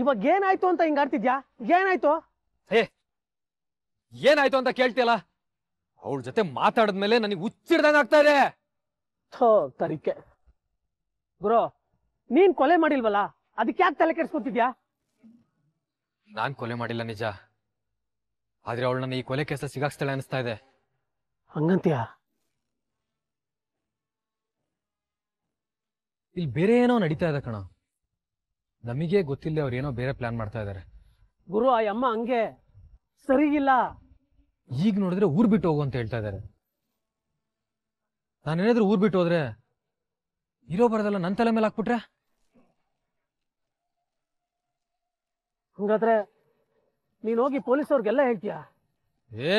ಇವಾಗ ಏನಾಯ್ತು ಅಂತ ಹಿಂಗ ಆಡ್ತಿದ್ಯಾ ಏನಾಯ್ತು ಹೇ ಏನಾಯ್ತು ಅಂತ ಕೇಳ್ತಿಯಲ್ಲ ಅವಳ ಜೊತೆ ಮಾತಾಡದ್ಮೇಲೆ ನನಗೆ ಹುಚ್ಚಿಡ್ದಂಗ ಆಗ್ತಾ ಇದೆ ತರಿಕೆ ಗುರು ನೀನ್ ಕೊಲೆ ಮಾಡಿಲ್ವಲ್ಲ ಅದಕ್ಕೆ ಯಾಕೆ ತಲೆ ಕೆಡ್ಸ್ಕೊತಿದ್ಯಾ ನಾನ್ ಕೊಲೆ ಮಾಡಿಲ್ಲ ನಿಜ ಆದ್ರೆ ಅವಳು ನನ್ನ ಈ ಕೊಲೆ ಕೆಸ ಸಿಗಾಕ್ಸ್ತಾಳೆ ಅನಿಸ್ತಾ ಇದೆ ಹಂಗಂತೀಯ ಇಲ್ಲಿ ಬೇರೆ ಏನೋ ನಡೀತಾ ಇದೆ ಕಣ ನಮಗೆ ಗೊತ್ತಿಲ್ಲ ಅವ್ರು ಏನೋ ಬೇರೆ ಪ್ಲಾನ್ ಮಾಡ್ತಾ ಇದ್ದಾರೆ ಗುರು ಆ ಅಮ್ಮ ಹಂಗೆ ಸರಿಗಿಲ್ಲ ಈಗ ನೋಡಿದ್ರೆ ಊರ್ ಬಿಟ್ಟು ಹೋಗು ಅಂತ ಹೇಳ್ತಾ ಇದ್ದಾರೆ ನಾನೇನಾದ್ರೂ ಊರ್ ಬಿಟ್ಟು ಹೋದ್ರೆ ಇರೋ ಬರದಲ್ಲ ನನ್ನ ತಲೆ ಮೇಲೆ ಹಾಕ್ಬಿಟ್ರೆ ಹಂಗಾದ್ರೆ ನೀನು ಹೋಗಿ ಪೊಲೀಸವ್ರಿಗೆಲ್ಲ ಹೇಳ್ತೀಯ ಏ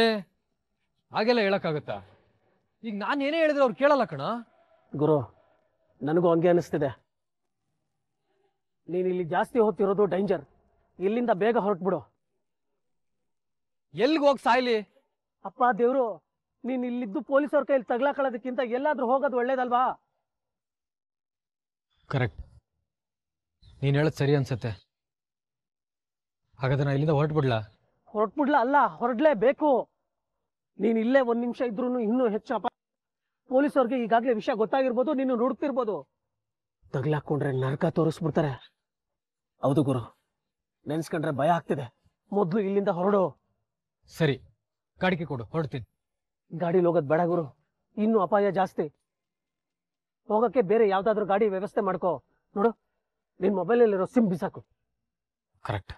ಹಾಗೆಲ್ಲ ಹೇಳಕ್ಕಾಗತ್ತಾ ಈಗ ನಾನು ಏನೇ ಹೇಳಿದ್ರೆ ಅವ್ರು ಕೇಳಲ್ಲ ಕಣ ಗುರು ನನಗೂ ಹಂಗೆ ಅನಿಸ್ತಿದೆ ನೀನು ಇಲ್ಲಿ ಜಾಸ್ತಿ ಹೋಗ್ತಿರೋದು ಡೇಂಜರ್ ಇಲ್ಲಿಂದ ಬೇಗ ಹೊರಟ್ಬಿಡು ಎಲ್ಲಿಗೆ ಹೋಗಿ ಸಾಯ್ಲಿ ಅಪ್ಪ ದೇವ್ರು ನೀನ್ ಇಲ್ಲಿದ್ದು ಪೊಲೀಸವ್ರ ಕೈಲಿ ತಗ್ಲಾಕೊಳ್ಳೋದಕ್ಕಿಂತ ಎಲ್ಲಾದ್ರೂ ಹೋಗೋದು ಒಳ್ಳೇದಲ್ವಾ ಕರೆಕ್ಟ್ ನೀನು ಹೇಳೋದು ಸರಿ ಅನ್ಸತ್ತೆ ಹಾಗಾದ್ರೆ ನಾ ಇಲ್ಲಿಂದ ಹೊರಟ್ಬಿಡ್ಲಾ ಹೊರಟ್ಬಿಡ್ಲ ಅಲ್ಲ ಹೊರಡ್ಲೇಬೇಕು ನೀನ್ ಇಲ್ಲೇ ಒಂದ್ ನಿಮಿಷ ಇದ್ರು ಇನ್ನೂ ಹೆಚ್ಚು ಅಪ ಪೊಲೀಸವ್ರಿಗೆ ಈಗಾಗಲೇ ವಿಷಯ ಗೊತ್ತಾಗಿರ್ಬೋದು ನೀನು ನುಡುಕ್ತಿರ್ಬೋದು ತಗ್ಲಾಕೊಂಡ್ರೆ ನರಕ ತೋರಿಸ್ಬಿಡ್ತಾರೆ ಹೌದು ಗುರು ನೆನ್ಸ್ಕೊಂಡ್ರೆ ಭಯ ಆಗ್ತಿದೆ ಮೊದಲು ಇಲ್ಲಿಂದ ಹೊರಡು ಸರಿ ಗಾಡಿಗೆ ಕೊಡು ಹೊರಡ್ತೀನಿ ಗಾಡಿಲಿ ಹೋಗೋದು ಬೇಡ ಗುರು ಇನ್ನೂ ಅಪಾಯ ಜಾಸ್ತಿ ಹೋಗಕ್ಕೆ ಬೇರೆ ಯಾವ್ದಾದ್ರು ಗಾಡಿ ವ್ಯವಸ್ಥೆ ಮಾಡ್ಕೋ ನೋಡು ನಿನ್ ಮೊಬೈಲಲ್ಲಿರೋ ಸಿಮ್ ಬಿಸಾಕು ಕರೆಕ್ಟ್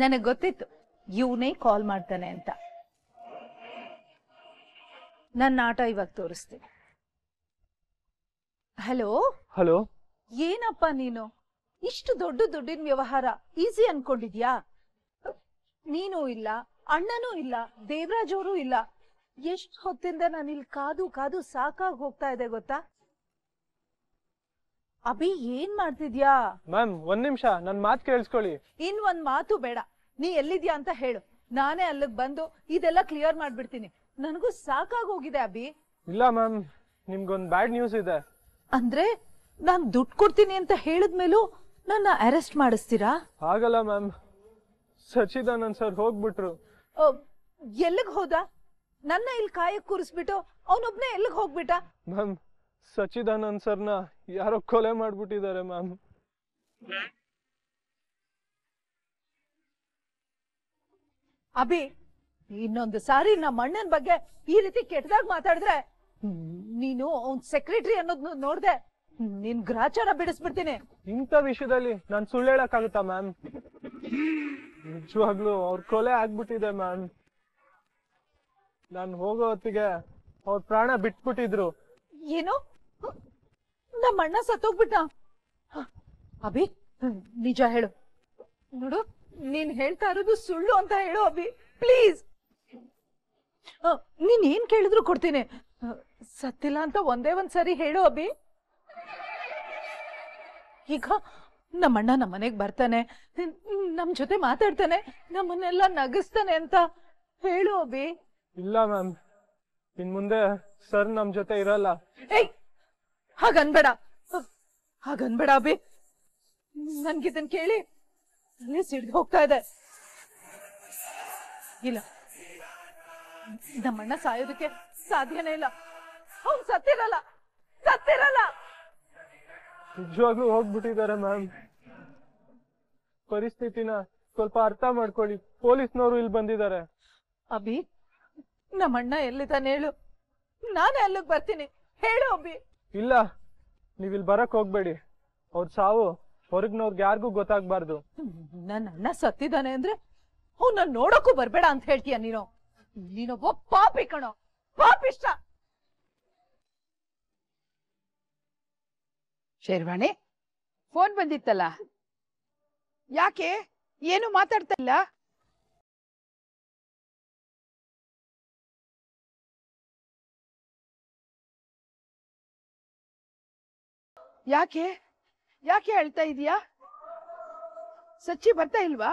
ನನಗೆ ಗೊತ್ತಿತ್ತು ಇವನೇ ಕಾಲ್ ಮಾಡ್ತಾನೆ ಅಂತ ನನ್ನ ಆಟ ಇವಾಗ ತೋರಿಸ್ತೀನಿ ಹಲೋ ಹಲೋ ಏನಪ್ಪ ನೀನು ಇಷ್ಟು ದೊಡ್ಡ ದುಡ್ಡಿನ ವ್ಯವಹಾರ ಈಸಿ ಅನ್ಕೊಂಡಿದ್ಯಾ ನೀನು ಇಲ್ಲ ಅಣ್ಣನೂ ಇಲ್ಲ ದೇವರಾಜ್ ಅವರು ಇಲ್ಲ ಎಷ್ಟು ಹೊತ್ತಿಂದ ನಾನು ಇಲ್ಲಿ ಕಾದು ಕಾದು ಸಾಕಾಗಿ ಹೋಗ್ತಾ ಇದೆ ಗೊತ್ತಾ ಅಭಿ ಏನ್ ಮಾಡ್ತಿದ್ಯಾ ಮ್ಯಾಮ್ ಒಂದ್ ನಿಮಿಷ ನನ್ ಮಾತು ಕೇಳಿಸ್ಕೊಳ್ಳಿ ಇನ್ ಒಂದ್ ಮಾತು ಬೇಡ ನೀ ಎಲ್ಲಿದ್ಯಾ ಅಂತ ಹೇಳು ನಾನೇ ಅಲ್ಲಿಗ್ ಬಂದು ಇದೆಲ್ಲ ಕ್ಲಿಯರ್ ಮಾಡ್ಬಿಡ್ತೀನಿ ನನಗೂ ಹೋಗಿದೆ ಅಭಿ ಇಲ್ಲ ಮ್ಯಾಮ್ ನಿಮ್ಗೊಂದ್ ಬ್ಯಾಡ್ ನ್ಯೂಸ್ ಇದೆ ಅಂದ್ರೆ ನಾನ್ ದುಡ್ಡು ಕೊಡ್ತೀನಿ ಅಂತ ಹೇಳಿದ್ಮೇಲೂ ನನ್ನ ಅರೆಸ್ಟ್ ಮಾಡಿಸ್ತೀರಾ ಆಗಲ್ಲ ಮ್ಯಾಮ್ ಸಚಿದಾನಂದ್ ಸರ್ ಹೋಗ್ಬಿಟ್ರು ಎಲ್ಲಿಗ್ ಹೋದ ನನ್ನ ಇಲ್ಲಿ ಕಾಯಕ್ ಕೂರಿಸ್ಬಿಟ್ಟು ಅವನೊಬ್ನೇ ಎಲ್ಲಿಗ್ ಹೋಗ್ಬಿಟ್ಟ ಮ್ಯಾಮ್ ಸಚಿದಾನಂದ್ ಸರ್ನ ಯಾರೋ ಕೊಲೆ ಮಾಡಿಬಿಟ್ಟಿದ್ದಾರೆ ಮ್ಯಾಮ್ ಅಭಿ ಇನ್ನೊಂದು ಸಾರಿ ನಮ್ಮ ಅಣ್ಣನ ಬಗ್ಗೆ ಈ ರೀತಿ ಕೆಟ್ಟದಾಗ ಮಾತಾಡಿದ್ರೆ ನೀನು ಅವ್ನ್ ಸೆಕ್ರೆಟರಿ ಅನ್ನೋದ್ನ ನೋಡ್ದೆ ನಿನ್ ಗ್ರಾಚಾರ ಬಿಡಿಸ್ಬಿಡ್ತೀನಿ ಇಂಥ ವಿಷಯದಲ್ಲಿ ನಾನ್ ಸುಳ್ಳು ಹೇಳಕ್ಕಾಗುತ್ತಾ ಮ್ಯಾಮ್ ನಿಜವಾಗ್ಲು ಅವ್ರ ಕೊಲೆ ಆಗ್ಬಿಟ್ಟಿದೆ ಮ್ಯಾಮ್ ನಾನ್ ಹೋಗೋ ಹೊತ್ತಿಗೆ ಅವ್ರ ಪ್ರಾಣ ಬಿಟ್ಬಿಟ್ಟಿದ್ರು ಏನು ನಮ್ಮ ಅಣ್ಣ ಸತ್ತೋಗ್ಬಿಟ್ಟ ಅಭಿ ನಿಜ ಹೇಳು ನೋಡು ನೀನ್ ಹೇಳ್ತಾ ಇರೋದು ಸುಳ್ಳು ಅಂತ ಹೇಳು ಅಭಿ ಪ್ಲೀಸ್ ನೀನ್ ಏನ್ ಕೇಳಿದ್ರು ಕೊಡ್ತೀನಿ ಸತ್ತಿಲ್ಲ ಅಂತ ಒಂದೇ ಒಂದ್ ಸರಿ ಹೇಳು ಅಭಿ ಈಗ ನಮ್ಮಣ್ಣ ನಮ್ಮ ಮನೆಗೆ ಬರ್ತಾನೆ ನಮ್ ಜೊತೆ ಮಾತಾಡ್ತಾನೆ ನಮ್ಮನ್ನೆಲ್ಲ ನಗಿಸ್ತಾನೆ ಅಂತ ಹೇಳು ಅಭಿ ಇಲ್ಲ ಮ್ಯಾಮ್ ಇನ್ ಮುಂದೆ ಸರ್ ನಮ್ ಜೊತೆ ಇರಲ್ಲ ಏಯ್ ಹಾಗನ್ಬೇಡ ಹಾಗನ್ಬೇಡ ಅಭಿ ನನ್ಗಿದನ್ ಕೇಳಿ ಅಲ್ಲೇ ಸಿಡ್ದು ಹೋಗ್ತಾ ಇದೆ ಇಲ್ಲ ನಮ್ಮಣ್ಣ ಸಾಯೋದಕ್ಕೆ ಸಾಧ್ಯನೇ ಇಲ್ಲ ಅವ್ನ್ ಸತ್ತಿರಲ್ಲ ಸತ್ತಿರಲ್ಲ ನಿಜವಾಗ್ಲೂ ಹೋಗ್ಬಿಟ್ಟಿದ್ದಾರೆ ಮ್ಯಾಮ್ ಪರಿಸ್ಥಿತಿನ ಸ್ವಲ್ಪ ಅರ್ಥ ಮಾಡ್ಕೊಳ್ಳಿ ಪೊಲೀಸ್ನವರು ಇಲ್ಲಿ ಬಂದಿದ್ದಾರೆ ಅಭಿ ನಮ್ಮಣ್ಣ ಎಲ್ಲಿದ್ದಾನೆ ಹೇಳು ನಾನೇ ಅಲ್ಲಿಗೆ ಬರ್ತೀನಿ ಹೇಳು ಅಭಿ ಇಲ್ಲ ನೀವಿಲ್ ಇಲ್ಲಿ ಬರಕ್ ಹೋಗ್ಬೇಡಿ ಅವ್ರ ಸಾವು ಹೊರಗ್ನವ್ರಿಗೆ ಯಾರಿಗೂ ಗೊತ್ತಾಗ್ಬಾರ್ದು ನನ್ನ ಅಣ್ಣ ಸತ್ತಿದ್ದಾನೆ ಅಂದ್ರೆ ಅವ್ನ ನೋಡಕ್ಕೂ ಬರ್ಬೇಡ ಅಂತ ಹೇಳ್ತೀಯ ನೀನು ನೀನೊಬ್ಬ ಪಾಪಿ ಕಣೋ ಪಾಪಿಷ್ಟ ಶೇರ್ವಾಣಿ ಫೋನ್ ಬಂದಿತ್ತಲ್ಲ ಯಾಕೆ ಏನು ಮಾತಾಡ್ತಾ ಇಲ್ಲ ಯಾಕೆ ಯಾಕೆ ಹೇಳ್ತಾ ಇದೀಯಾ ಸಚ್ಚಿ ಬರ್ತಾ ಇಲ್ವಾ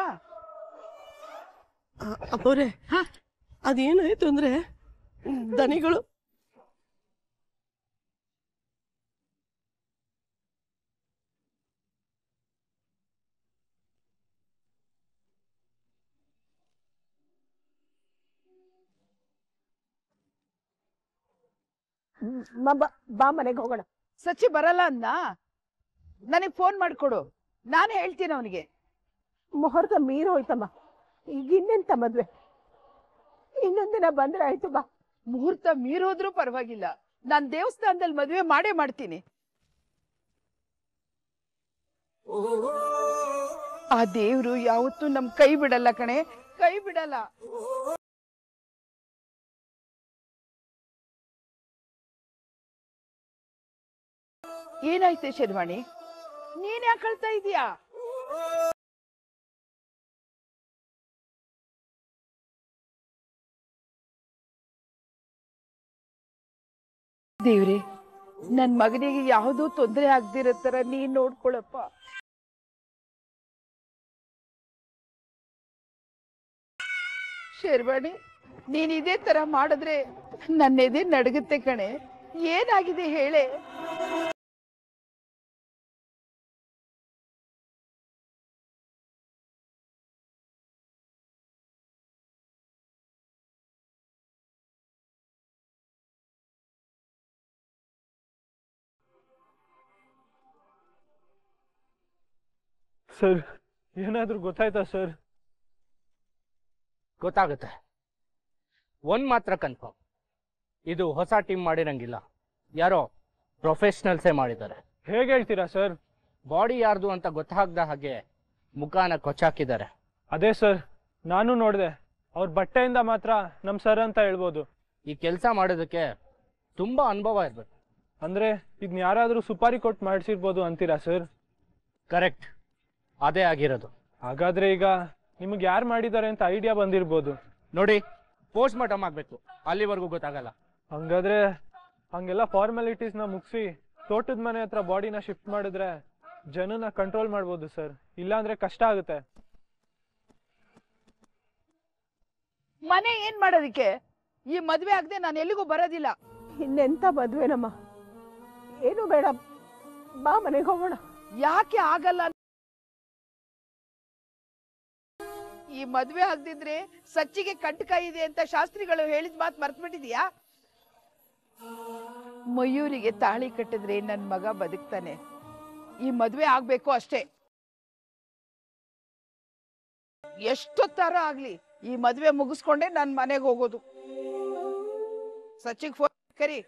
ಅಪ್ಪವ್ರೆ ಅದೇನಾಯ್ತು ಅಂದ್ರೆ ದನಿಗಳು ಬಾ ಮನೆಗೆ ಹೋಗೋಣ ಸಚಿ ಬರಲ್ಲ ಅಂದ ನನಗೆ ಫೋನ್ ಮಾಡಿಕೊಡು ನಾನು ಹೇಳ್ತೀನಿ ಅವನಿಗೆ ಮುಹೂರ್ತ ಮೀರು ಹೋಯ್ತಮ್ಮ ಈಗ ಇನ್ನೆಂತ ಮದ್ವೆ ಇನ್ನೊಂದಿನ ದಿನ ಬಂದ್ರೆ ಆಯ್ತು ಬಾ ಮುಹೂರ್ತ ಮೀರೋದ್ರೂ ಪರವಾಗಿಲ್ಲ ನಾನು ದೇವಸ್ಥಾನದಲ್ಲಿ ಮದುವೆ ಮಾಡೇ ಮಾಡ್ತೀನಿ ಆ ದೇವ್ರು ಯಾವತ್ತೂ ನಮ್ ಕೈ ಬಿಡಲ್ಲ ಕಣೆ ಕೈ ಬಿಡಲ್ಲ ಏನಾಯ್ತು ಶರ್ವಾಣಿ ನೀನ್ ಯಾಕೆ ಕಳ್ತಾ ಇದೀಯಾ ದೇವ್ರಿ ನನ್ ಮಗನಿಗೆ ಯಾವುದೂ ತೊಂದರೆ ಆಗ್ದಿರೋ ನೀನ್ ನೋಡ್ಕೊಳಪ್ಪ ಶೇರ್ವಾಣಿ ನೀನ್ ಇದೇ ತರ ಮಾಡಿದ್ರೆ ನನ್ನ ಎದೆ ನಡಗುತ್ತೆ ಕಣೆ ಏನಾಗಿದೆ ಹೇಳೆ ಸರ್ ಏನಾದರೂ ಗೊತ್ತಾಯ್ತಾ ಸರ್ ಗೊತ್ತಾಗುತ್ತೆ ಒಂದು ಮಾತ್ರ ಕನ್ಫರ್ಮ್ ಇದು ಹೊಸ ಟೀಮ್ ಮಾಡಿರಂಗಿಲ್ಲ ಯಾರೋ ಪ್ರೊಫೆಷ್ನಲ್ಸೇ ಮಾಡಿದ್ದಾರೆ ಹೇಗೆ ಹೇಳ್ತೀರಾ ಸರ್ ಬಾಡಿ ಯಾರ್ದು ಅಂತ ಗೊತ್ತಾಗದ ಹಾಗೆ ಮುಖಾನ ಕೊಚ್ಚಾಕಿದ್ದಾರೆ ಅದೇ ಸರ್ ನಾನು ನೋಡಿದೆ ಅವ್ರ ಬಟ್ಟೆಯಿಂದ ಮಾತ್ರ ನಮ್ಮ ಸರ್ ಅಂತ ಹೇಳ್ಬೋದು ಈ ಕೆಲಸ ಮಾಡೋದಕ್ಕೆ ತುಂಬಾ ಅನುಭವ ಇರ್ಬೇಕು ಅಂದ್ರೆ ಇದನ್ನ ಯಾರಾದರೂ ಸುಪಾರಿ ಕೊಟ್ಟು ಮಾಡಿಸಿರ್ಬೋದು ಅಂತೀರಾ ಸರ್ ಕರೆಕ್ಟ್ ಅದೇ ಆಗಿರೋದು ಹಾಗಾದ್ರೆ ಈಗ ನಿಮ್ಗೆ ಯಾರು ಮಾಡಿದ್ದಾರೆ ಅಂತ ಐಡಿಯಾ ಬಂದಿರ್ಬೋದು ನೋಡಿ ಪೋಸ್ಟ್ ಮಾರ್ಟಮ್ ಆಗಬೇಕು ಅಲ್ಲಿವರೆಗೂ ಗೊತ್ತಾಗಲ್ಲ ಹಂಗಾದ್ರೆ ಹಂಗೆಲ್ಲ ಫಾರ್ಮಾಲಿಟೀಸ್ನ ಮುಗಿಸಿ ತೋಟದ ಮನೆ ಹತ್ರ ಬಾಡಿನ ಶಿಫ್ಟ್ ಮಾಡಿದ್ರೆ ಜನನ ಕಂಟ್ರೋಲ್ ಮಾಡ್ಬೋದು ಸರ್ ಇಲ್ಲಾಂದ್ರೆ ಕಷ್ಟ ಆಗುತ್ತೆ ಮನೆ ಏನ್ ಮಾಡೋದಿಕ್ಕೆ ಈ ಮದ್ವೆ ಆಗದೆ ನಾನು ಎಲ್ಲಿಗೂ ಬರೋದಿಲ್ಲ ಇನ್ನೆಂತ ನಮ್ಮ ಏನು ಬೇಡ ಬಾ ಮನೆಗೆ ಹೋಗೋಣ ಯಾಕೆ ಆಗಲ್ಲ ಈ ಮದ್ವೆ ಆಗದಿದ್ರೆ ಸಚ್ಚಿಗೆ ಕಂಟಕ ಇದೆ ಅಂತ ಶಾಸ್ತ್ರಿಗಳು ಹೇಳಿದ ಮಾತು ಮರ್ತ್ಬಿಟ್ಟಿದ್ಯಾ ಮಯೂರಿಗೆ ತಾಳಿ ಕಟ್ಟಿದ್ರೆ ನನ್ನ ಮಗ ಬದುಕ್ತಾನೆ ಈ ಮದ್ವೆ ಆಗ್ಬೇಕು ಅಷ್ಟೇ ಎಷ್ಟೊತ್ತಾರ ಆಗ್ಲಿ ಈ ಮದ್ವೆ ಮುಗಿಸ್ಕೊಂಡೆ ನನ್ ಮನೆಗೆ ಹೋಗೋದು ಸಚ್ಚಿಗೆ ಫೋನ್ ಕರಿ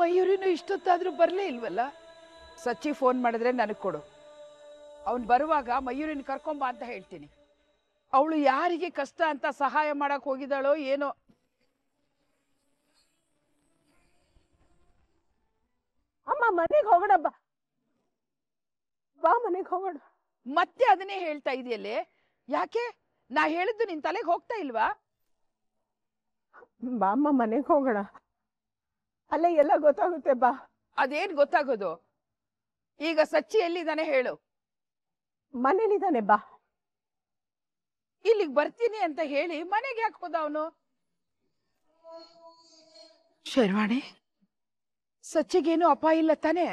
ಮಯೂರಿನೂ ಇಷ್ಟೊತ್ತಾದ್ರೂ ಬರ್ಲೇ ಇಲ್ವಲ್ಲ ಸಚ್ಚಿ ಫೋನ್ ಮಾಡಿದ್ರೆ ನನಗೆ ಕೊಡು ಅವನು ಬರುವಾಗ ಮಯೂರಿನ ಕರ್ಕೊಂಬ ಅಂತ ಹೇಳ್ತೀನಿ ಅವಳು ಯಾರಿಗೆ ಕಷ್ಟ ಅಂತ ಸಹಾಯ ಮಾಡಕ್ಕೆ ಹೋಗಿದ್ದಾಳೋ ಏನೋ ಅಮ್ಮ ಮನೆಗೆ ಹೋಗೋಣ ಬಾ ಬಾ ಮನೆಗೆ ಹೋಗೋಣ ಮತ್ತೆ ಅದನ್ನೇ ಹೇಳ್ತಾ ಇದೆಯಲ್ಲೇ ಯಾಕೆ ನಾ ಹೇಳಿದ್ದು ನಿನ್ ತಲೆಗೆ ಹೋಗ್ತಾ ಇಲ್ವಾ ಬಾ ಅಮ್ಮ ಮನೆಗೆ ಹೋಗೋಣ ಅಲ್ಲೇ ಎಲ್ಲ ಗೊತ್ತಾಗುತ್ತೆ ಬಾ ಅದೇನ್ ಗೊತ್ತಾಗೋದು ಈಗ ಸಚ್ಚಿ ಎಲ್ಲಿದ್ದಾನೆ ಹೇಳು ಮನೇಲಿದ್ದಾನೆ ಬಾ ಇಲ್ಲಿಗೆ ಬರ್ತೀನಿ ಅಂತ ಹೇಳಿ ಮನೆಗೆ ಯಾಕೆ ಹೋದ ಅವನು ಶರ್ವಾಣಿ ಸಚ್ಚಿಗೇನು ಅಪಾಯ ಇಲ್ಲ ತಾನೆ